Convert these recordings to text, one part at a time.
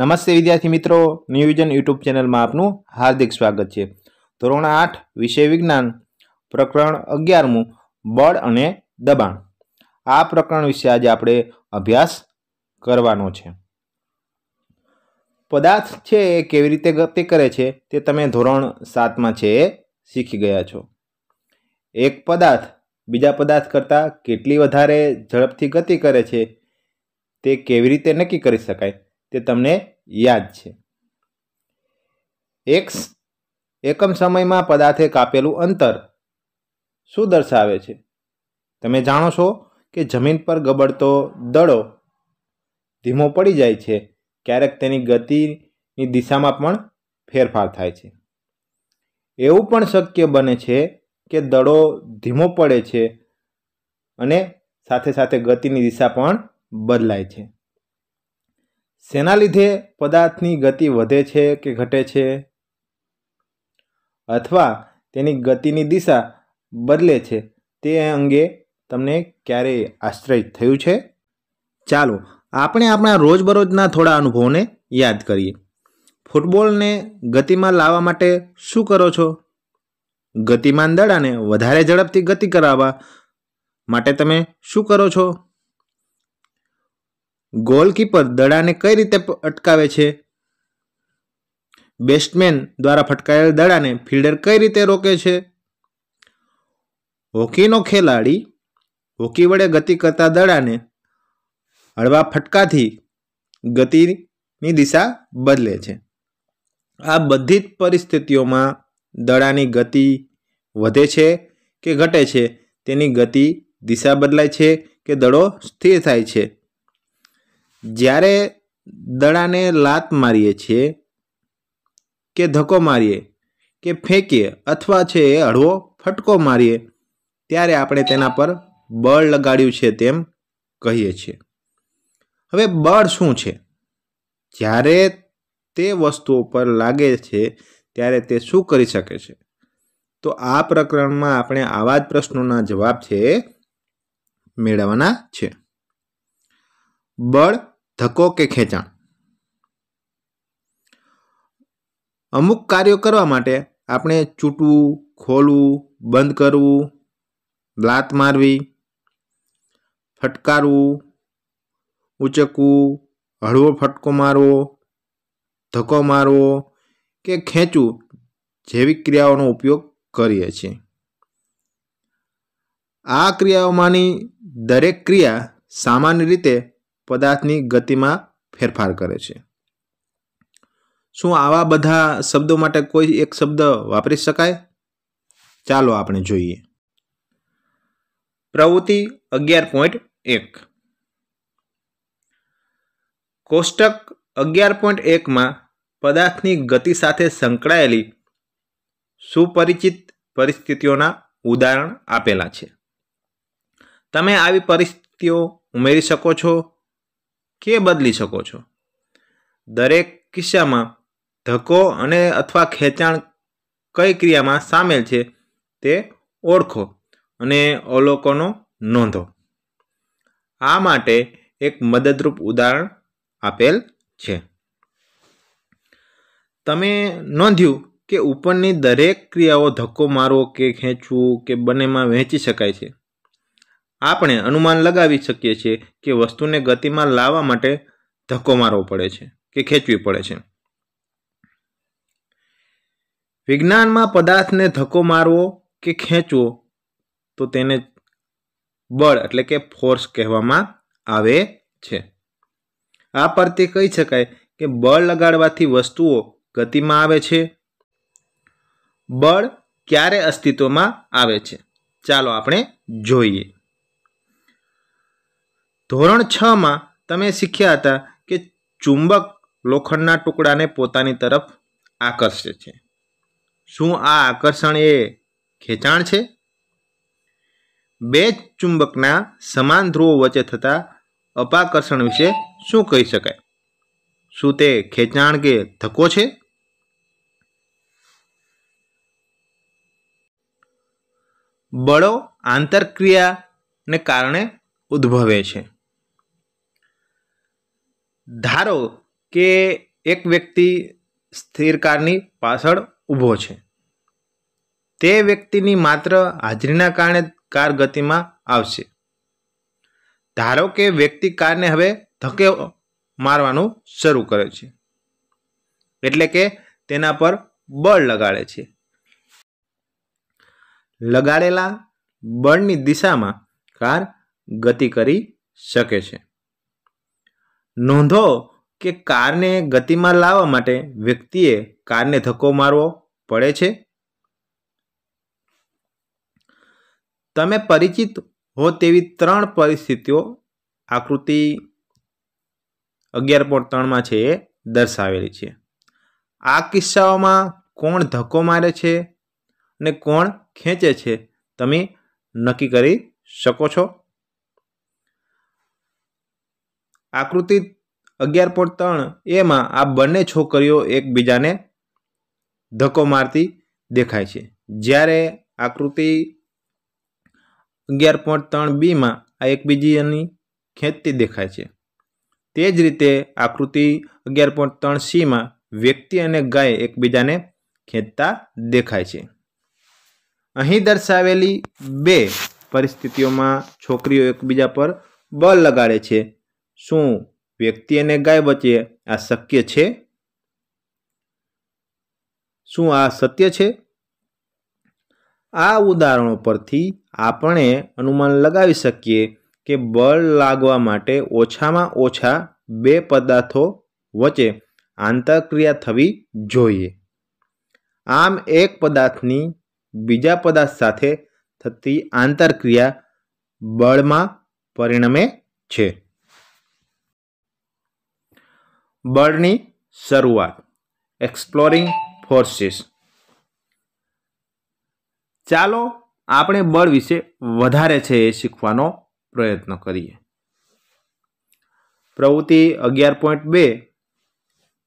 નમસ્તે વિદ્યાર્થી મિત્રો ન્યૂવિઝન યુટ્યુબ ચેનલમાં આપનું હાર્દિક સ્વાગત છે ધોરણ આઠ વિષય વિજ્ઞાન પ્રકરણ અગિયારમું બળ અને દબાણ આ પ્રકરણ વિશે આજે આપણે અભ્યાસ કરવાનો છે પદાર્થ છે એ કેવી રીતે ગતિ કરે છે તે તમે ધોરણ સાતમાં છે એ શીખી ગયા છો એક પદાર્થ બીજા પદાર્થ કરતાં કેટલી વધારે ઝડપથી ગતિ કરે છે તે કેવી રીતે નક્કી કરી શકાય તે તમને યાદ છે એક્સ એકમ સમયમાં પદાર્થે કાપેલું અંતર શું દર્શાવે છે તમે જાણો છો કે જમીન પર ગબડતો દડો ધીમો પડી જાય છે ક્યારેક તેની ગતિની દિશામાં પણ ફેરફાર થાય છે એવું પણ શક્ય બને છે કે દડો ધીમો પડે છે અને સાથે સાથે ગતિની દિશા પણ બદલાય છે શેના લીધે પદાર્થની ગતિ વધે છે કે ઘટે છે અથવા તેની ગતિની દિશા બદલે છે તે અંગે તમને ક્યારેય આશ્રય થયું છે ચાલો આપણે આપણા રોજબરોજના થોડા અનુભવોને યાદ કરીએ ફૂટબોલને ગતિમાં લાવવા માટે શું કરો છો ગતિમાન દડાને વધારે ઝડપથી ગતિ કરાવવા માટે તમે શું કરો છો ગોલકીપર દડાને કઈ રીતે અટકાવે છે બેટ્સમેન દ્વારા ફટકાયેલ દડાને ફિલ્ડર કઈ રીતે રોકે છે હોકીનો ખેલાડી હોકી વડે ગતિ કરતા દડાને હળવા ફટકાથી ગતિની દિશા બદલે છે આ બધી જ પરિસ્થિતિઓમાં દડાની ગતિ વધે છે કે ઘટે છે તેની ગતિ દિશા બદલાય છે કે દડો સ્થિર થાય છે જ્યારે દડાને લાત મારીએ છીએ કે ધક્કો મારીએ કે ફેંકીએ અથવા છે એ હળવો ફટકો મારીએ ત્યારે આપણે તેના પર બળ લગાડ્યું છે તેમ કહીએ છીએ હવે બળ શું છે જ્યારે તે વસ્તુઓ પર લાગે છે ત્યારે તે શું કરી શકે છે તો આ પ્રકરણમાં આપણે આવા જ પ્રશ્નોના જવાબ છે મેળવવાના છે બળ ધક્કો કે ખેંચાણ અમુક કાર્યો કરવા માટે આપણે ચૂંટવું ખોલવું બંધ કરવું લાત મારવી ફટકારવું ઉચકવું હળવો ફટકો મારવો ધક્કો મારવો કે ખેંચવું જેવી ક્રિયાઓનો ઉપયોગ કરીએ છીએ આ ક્રિયાઓમાંની દરેક ક્રિયા સામાન્ય રીતે પદાર્થની ગતિમાં ફેરફાર કરે છે શું આવા બધા શબ્દો માટે કોઈ એક શબ્દ વાપરી શકાય ચાલો આપણે જોઈએ પ્રવૃત્તિ અગિયાર પોઈન્ટ એક કોષ્ટક અગિયાર પોઈન્ટ એકમાં પદાર્થની ગતિ સાથે સંકળાયેલી સુપરિચિત પરિસ્થિતિઓના ઉદાહરણ આપેલા છે તમે આવી પરિસ્થિતિઓ ઉમેરી શકો છો કે બદલી શકો છો દરેક કિસ્સામાં ધક્કો અને અથવા ખેંચાણ કઈ ક્રિયામાં સામેલ છે તે ઓળખો અને અવલોકનો નોંધો આ માટે એક મદદરૂપ ઉદાહરણ આપેલ છે તમે નોંધ્યું કે ઉપરની દરેક ક્રિયાઓ ધક્કો મારવો કે ખેંચવું કે બંનેમાં વહેંચી શકાય છે આપણે અનુમાન લગાવી શકીએ છીએ કે વસ્તુને ગતિમાં લાવવા માટે ધક્કો મારવો પડે છે કે ખેંચવી પડે છે વિજ્ઞાનમાં પદાર્થને ધક્કો મારવો કે ખેંચવો તો તેને બળ એટલે કે ફોર્સ કહેવામાં આવે છે આ પરથી કહી શકાય કે બળ લગાડવાથી વસ્તુઓ ગતિમાં આવે છે બળ ક્યારે અસ્તિત્વમાં આવે છે ચાલો આપણે જોઈએ ધોરણ છમાં તમે શીખ્યા હતા કે ચુંબક લોખંડના ટુકડાને પોતાની તરફ આકર્ષે છે શું આ આકર્ષણ એ ખેંચાણ છે બે ચુંબકના સમાન ધ્રુવો વચ્ચે થતા અપાકર્ષણ વિશે શું કહી શકાય શું તે ખેંચાણ કે ધક્કો છે બળો આંતરક્રિયાને કારણે ઉદ્ભવે છે ધારો કે એક વ્યક્તિ સ્થિર કારની પાછળ ઊભો છે તે વ્યક્તિની માત્ર હાજરીના કારણે કાર ગતિમાં આવશે ધારો કે વ્યક્તિ કારને હવે ધકે મારવાનું શરૂ કરે છે એટલે કે તેના પર બળ લગાડે છે લગાડેલા બળની દિશામાં કાર ગતિ કરી શકે છે નોંધો કે કારને ગતિમાં લાવવા માટે વ્યક્તિએ કારને ધક્કો મારવો પડે છે તમે પરિચિત હો તેવી ત્રણ પરિસ્થિતિઓ આકૃતિ અગિયાર પોઈન્ટ ત્રણમાં છે એ દર્શાવેલી છે આ કિસ્સાઓમાં કોણ ધક્કો મારે છે અને કોણ ખેંચે છે તમે નક્કી કરી શકો છો આકૃતિ અગિયાર પોઈન્ટ ત્રણ એમાં આ બંને છોકરીઓ એકબીજાને ધક્કો મારતી દેખાય છે જ્યારે આકૃતિ અગિયાર પોઈન્ટ ત્રણ બીમાં આ એકબીજાની ખેંચતી દેખાય છે તે જ રીતે આકૃતિ અગિયાર પોઈન્ટ ત્રણ સીમાં વ્યક્તિ અને ગાય એકબીજાને ખેંચતા દેખાય છે અહીં દર્શાવેલી બે પરિસ્થિતિઓમાં છોકરીઓ એકબીજા પર બળ લગાડે છે શું વ્યક્તિ અને ગાય વચ્ચે આ શક્ય છે શું આ સત્ય છે આ ઉદાહરણો પરથી આપણે અનુમાન લગાવી શકીએ કે બળ લાગવા માટે ઓછામાં ઓછા બે પદાર્થો વચ્ચે આંતરક્રિયા થવી જોઈએ આમ એક પદાર્થની બીજા પદાર્થ સાથે થતી આંતરક્રિયા બળમાં પરિણમે છે બળની શરૂઆત એક્સપ્લોરિંગ ફોર્સિસ ચાલો આપણે બળ વિશે વધારે છે એ શીખવાનો પ્રયત્ન કરીએ પ્રવૃત્તિ અગિયાર પોઈન્ટ બે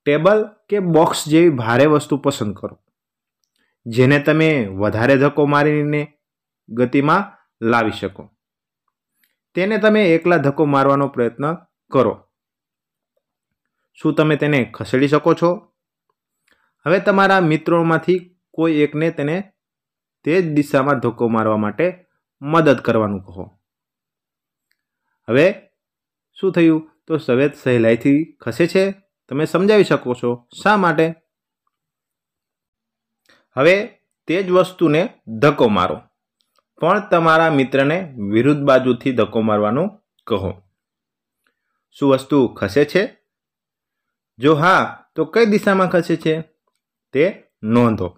ટેબલ કે બોક્સ જેવી ભારે વસ્તુ પસંદ કરો જેને તમે વધારે ધક્કો મારીને ગતિમાં લાવી શકો તેને તમે એકલા ધક્કો મારવાનો પ્રયત્ન કરો શું તમે તેને ખસેડી શકો છો હવે તમારા મિત્રોમાંથી કોઈ એકને તેને તે જ દિશામાં ધક્કો મારવા માટે મદદ કરવાનું કહો હવે શું થયું તો સવેત સહેલાઈથી ખસે છે તમે સમજાવી શકો છો શા માટે હવે તે જ વસ્તુને ધક્કો મારો પણ તમારા મિત્રને વિરુદ્ધ બાજુથી ધક્કો મારવાનું કહો શું વસ્તુ ખસે છે જો હા તો કઈ દિશામાં ખસે છે તે નોંધો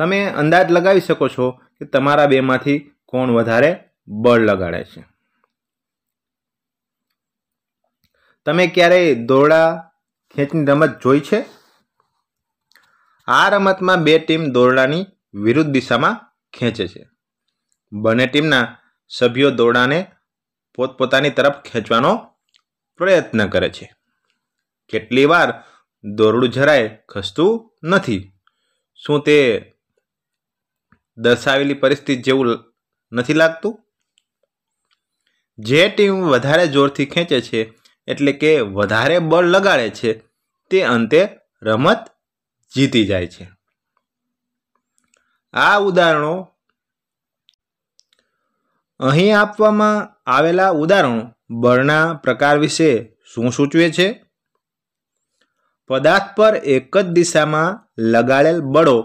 તમે અંદાજ લગાવી શકો છો કે તમારા બેમાંથી કોણ વધારે બળ લગાડે છે તમે ક્યારેય દોરડા ખેંચની રમત જોઈ છે આ રમતમાં બે ટીમ દોરડાની વિરુદ્ધ દિશામાં ખેંચે છે બંને ટીમના સભ્યો દોરડાને પોતપોતાની તરફ ખેંચવાનો પ્રયત્ન કરે છે કેટલી વાર દોરડું જરાય ખસતું નથી શું તે દર્શાવેલી પરિસ્થિતિ જેવું નથી લાગતું જે ટીમ વધારે જોરથી ખેંચે છે એટલે કે વધારે બળ લગાડે છે તે અંતે રમત જીતી જાય છે આ ઉદાહરણો અહીં આપવામાં આવેલા ઉદાહરણો બળના પ્રકાર વિશે શું સૂચવે છે પદાર્થ પર એક જ દિશામાં લગાડેલ બળો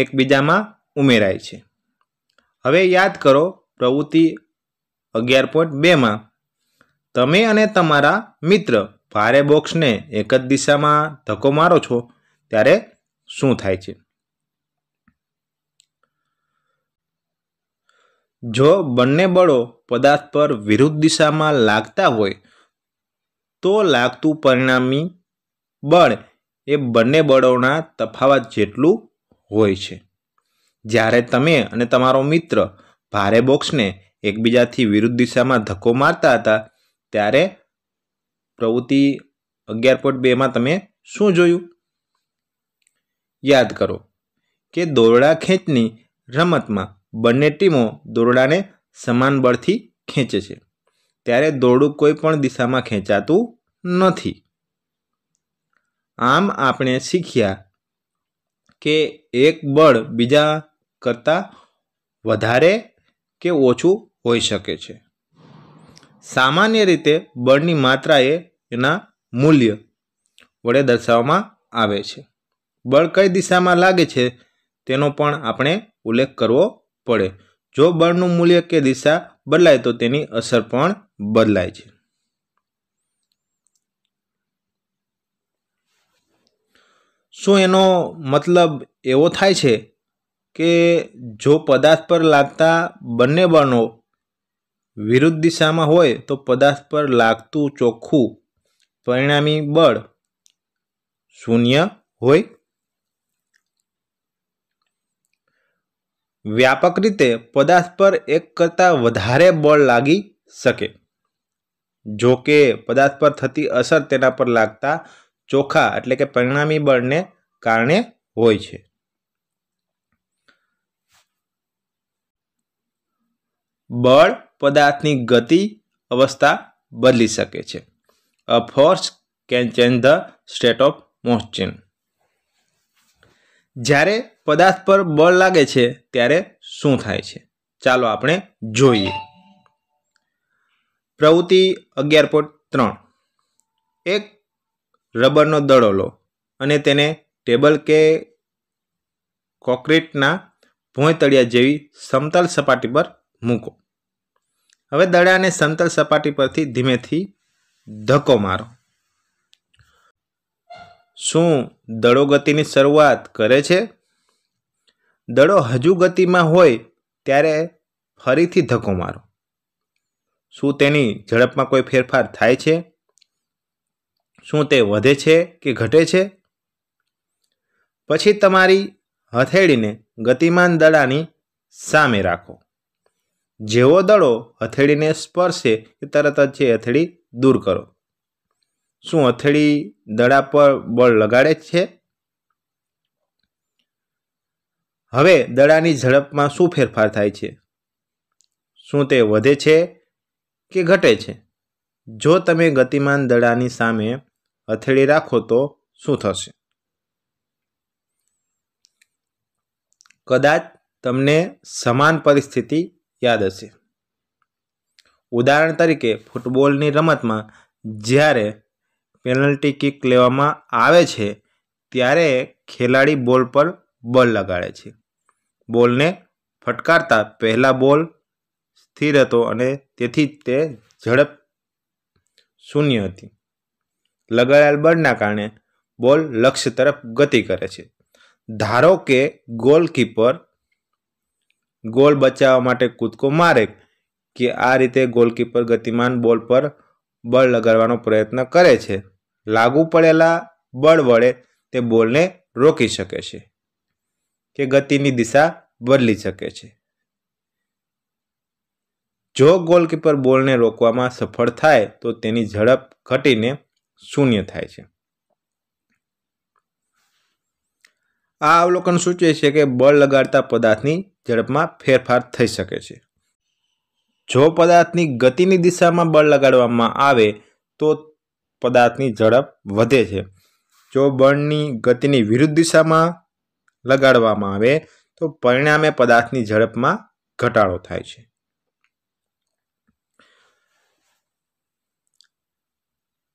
એકબીજામાં ઉમેરાય છે હવે યાદ કરો પ્રવૃત્તિ અગિયાર પોઈન્ટ બેમાં તમે અને તમારા મિત્ર ભારે બોક્સને એક જ દિશામાં ધક્કો મારો છો ત્યારે શું થાય છે જો બંને બળો પદાર્થ પર વિરુદ્ધ દિશામાં લાગતા હોય તો લાગતું પરિણામી બળ એ બંને બળોના તફાવત જેટલું હોય છે જ્યારે તમે અને તમારો મિત્ર ભારે બોક્સને એકબીજાથી વિરુદ્ધ દિશામાં ધક્કો મારતા હતા ત્યારે પ્રવૃત્તિ અગિયાર પોઈન્ટ બેમાં તમે શું જોયું યાદ કરો કે દોરડા ખેંચની રમતમાં બંને ટીમો દોરડાને સમાન બળથી ખેંચે છે ત્યારે દોરડું કોઈ પણ દિશામાં ખેંચાતું નથી આમ આપણે શીખ્યા કે એક બળ બીજા કરતાં વધારે કે ઓછું હોઈ શકે છે સામાન્ય રીતે બળની માત્રા એ એના મૂલ્ય વડે દર્શાવવામાં આવે છે બળ કઈ દિશામાં લાગે છે તેનો પણ આપણે ઉલ્લેખ કરવો પડે જો બળનું મૂલ્ય કે દિશા બદલાય તો તેની અસર પણ બદલાય છે શું એનો મતલબ એવો થાય છે કે જો પદાર્થ પર લાગતા બંને બળનો વિરુદ્ધ દિશામાં હોય તો પદાર્થ પર લાગતું ચોખ્ખું પરિણામી બળ શૂન્ય હોય વ્યાપક રીતે પદાર્થ પર એક કરતાં વધારે બળ લાગી શકે જો કે પદાર્થ પર થતી અસર તેના પર લાગતા ચોખા એટલે કે પરિણામી બળને કારણે હોય છે બળ પદાર્થની ગતિ અવસ્થા બદલી શકે છે a force can change the state of motion જ્યારે પદાર્થ પર બળ લાગે છે ત્યારે શું થાય છે ચાલો આપણે જોઈએ પ્રવૃત્તિ અગિયાર પોઈન્ટ ત્રણ એક રબરનો દડો લો અને તેને ટેબલ કે કોંક્રીટના ભોંયતળિયા જેવી સમતલ સપાટી પર મૂકો હવે દડાને સમતલ સપાટી પરથી ધીમેથી ધક્કો મારો શું દડો ગતિની શરૂઆત કરે છે દડો હજુ ગતિમાં હોય ત્યારે ફરીથી ધક્કો મારો શું તેની ઝડપમાં કોઈ ફેરફાર થાય છે શું તે વધે છે કે ઘટે છે પછી તમારી હથેળીને ગતિમાન દડાની સામે રાખો જેવો દડો હથેળીને સ્પર્શે કે તરત જ છે હથેળી દૂર કરો શું હથેળી દડા પર બળ લગાડે છે હવે દડાની ઝડપમાં શું ફેરફાર થાય છે શું તે વધે છે કે ઘટે છે જો તમે ગતિમાન દડાની સામે હથેળી રાખો તો શું થશે કદાચ તમને સમાન પરિસ્થિતિ યાદ હશે ઉદાહરણ તરીકે ફૂટબોલની રમતમાં જ્યારે પેનલ્ટી કિક લેવામાં આવે છે ત્યારે ખેલાડી બોલ પર બળ લગાડે છે બોલને ફટકારતા પહેલાં બોલ સ્થિર હતો અને તેથી તે ઝડપ શૂન્ય હતી લગાડેલ બળના કારણે બોલ લક્ષ્ય તરફ ગતિ કરે છે ધારો કે ગોલકીપર ગોલ બચાવવા માટે કૂદકો મારે કે આ રીતે ગોલકીપર ગતિમાન બોલ પર બળ લગાડવાનો પ્રયત્ન કરે છે લાગુ પડેલા બળ વડે તે બોલને રોકી શકે છે કે ગતિની દિશા બદલી શકે છે જો ગોલકીપર બોલને રોકવામાં સફળ થાય તો તેની ઝડપ ઘટીને શૂન્ય થાય છે આ અવલોકન સૂચવે છે કે બળ લગાડતા પદાર્થની ઝડપમાં ફેરફાર થઈ શકે છે જો પદાર્થની ગતિની દિશામાં બળ લગાડવામાં આવે તો પદાર્થની ઝડપ વધે છે જો બળની ગતિની વિરુદ્ધ દિશામાં લગાડવામાં આવે તો પરિણામે પદાર્થની ઝડપમાં ઘટાડો થાય છે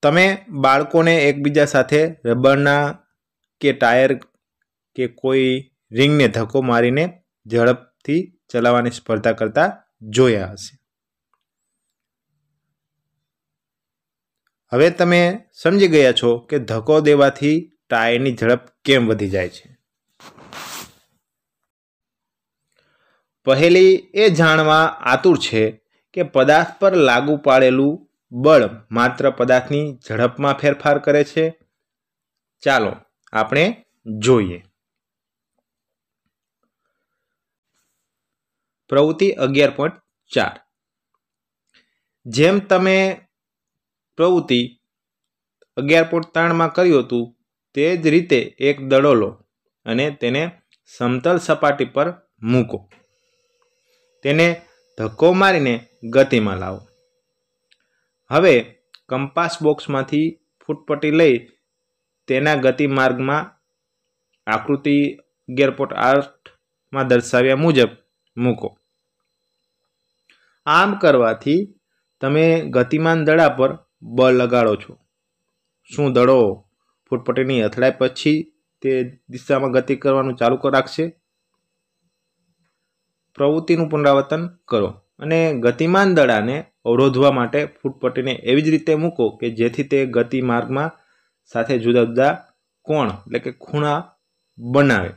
તમે બાળકોને એકબીજા સાથે રબરના કે ટાયર કે કોઈ રિંગને ધક્કો મારીને ઝડપથી ચલાવવાની સ્પર્ધા કરતા જોયા હશે હવે તમે સમજી ગયા છો કે ધક્કો દેવાથી ટાયરની ઝડપ કેમ વધી જાય છે પહેલી એ જાણવા આતુર છે કે પદાર્થ પર લાગુ પાડેલું બળ માત્ર પદાર્થની ઝડપમાં ફેરફાર કરે છે ચાલો આપણે જોઈએ પ્રવૃત્તિ અગિયાર પોઈન્ટ ચાર જેમ તમે પ્રવૃત્તિ અગિયાર પોઈન્ટ ત્રણમાં કર્યું હતું તે જ રીતે એક દડો લો અને તેને સમતલ સપાટી પર મૂકો તેને ધક્કો મારીને ગતિમાં લાવો હવે કંપાસ બોક્સમાંથી ફૂટપટ્ટી લઈ તેના ગતિ માર્ગમાં આકૃતિ ગેરપોટ આર્ટમાં દર્શાવ્યા મુજબ મૂકો આમ કરવાથી તમે ગતિમાન દડા પર બળ લગાડો છો શું દડો ફૂટપટ્ટીની અથડાઈ પછી તે દિશામાં ગતિ કરવાનું ચાલુ રાખશે પ્રવૃત્તિનું પુનરાવર્તન કરો અને ગતિમાન દડાને અવરોધવા માટે ફૂટપટ્ટીને એવી જ રીતે મૂકો કે જેથી તે ગતિમાર્ગમાં સાથે જુદા જુદા કોણ એટલે કે ખૂણા બનાવે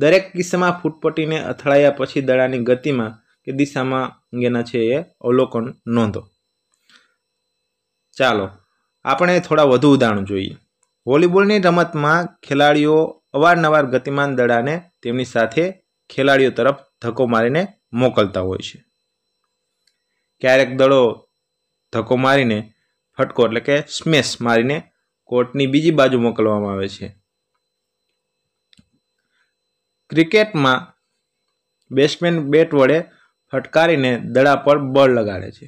દરેક કિસ્સામાં ફૂટપટ્ટીને અથડાયા પછી દડાની ગતિમાં કે દિશામાં અંગેના છે એ અવલોકન નોંધો ચાલો આપણે થોડા વધુ ઉદાહરણ જોઈએ વોલીબોલની રમતમાં ખેલાડીઓ અવારનવાર ગતિમાન દડાને તેમની સાથે ખેલાડીઓ તરફ ધક્કો મારીને મોકલતા હોય છે ક્યારેક દળો ધક્કો મારીને ફટકો એટલે કે સ્મેશ મારીને કોર્ટની બીજી બાજુ મોકલવામાં આવે છે ક્રિકેટમાં બેટ્સમેન બેટ વડે ફટકારીને દડા પર બળ લગાડે છે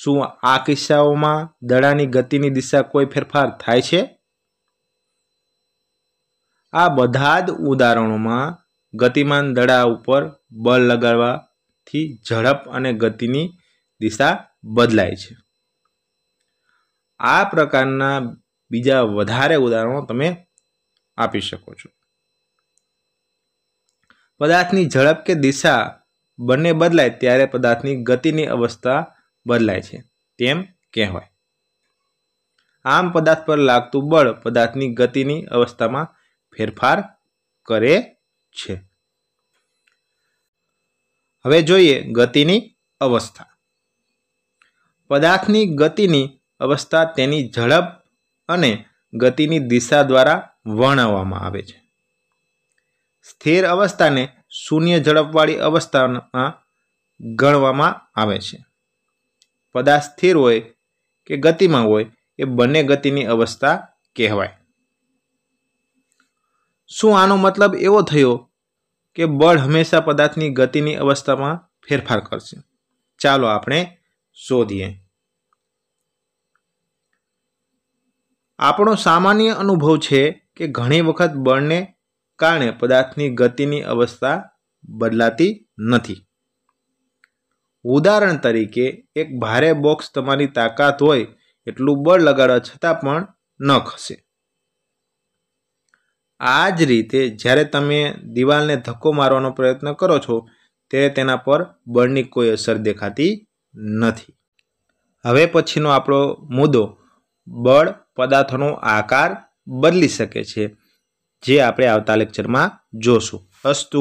શું આ કિસ્સાઓમાં દડાની ગતિની દિશા કોઈ ફેરફાર થાય છે આ બધા જ ઉદાહરણોમાં ગતિમાન દડા ઉપર બળ લગાડવાથી ઝડપ અને ગતિની દિશા બદલાય છે આ પ્રકારના બીજા વધારે ઉદાહરણો તમે આપી શકો છો પદાર્થની ઝડપ કે દિશા બંને બદલાય ત્યારે પદાર્થની ગતિની અવસ્થા બદલાય છે તેમ કહેવાય આમ પદાર્થ પર લાગતું બળ પદાર્થની ગતિની અવસ્થામાં ફેરફાર કરે છે હવે જોઈએ ગતિની અવસ્થા પદાર્થની ગતિની અવસ્થા તેની ઝડપ અને ગતિની દિશા દ્વારા વર્ણવવામાં આવે છે સ્થિર અવસ્થાને શૂન્ય ઝડપવાળી અવસ્થામાં ગણવામાં આવે છે પદાર્થ સ્થિર હોય કે ગતિમાં હોય એ બંને ગતિની અવસ્થા કહેવાય શું આનો મતલબ એવો થયો કે બળ હંમેશા પદાર્થની ગતિની અવસ્થામાં ફેરફાર કરશે ચાલો આપણે શોધીએ આપણો સામાન્ય અનુભવ છે કે ઘણી વખત બળને કારણે પદાર્થની ગતિની અવસ્થા બદલાતી નથી ઉદાહરણ તરીકે એક ભારે બોક્સ તમારી તાકાત હોય એટલું બળ લગાડવા છતાં પણ ન ખસે આ જ રીતે જ્યારે તમે દિવાલને ધક્કો મારવાનો પ્રયત્ન કરો છો ત્યારે તેના પર બળની કોઈ અસર દેખાતી નથી હવે પછીનો આપણો મુદ્દો બળ પદાર્થોનો આકાર બદલી શકે છે જે આપણે આવતા લેક્ચરમાં જોશું અસ્તુ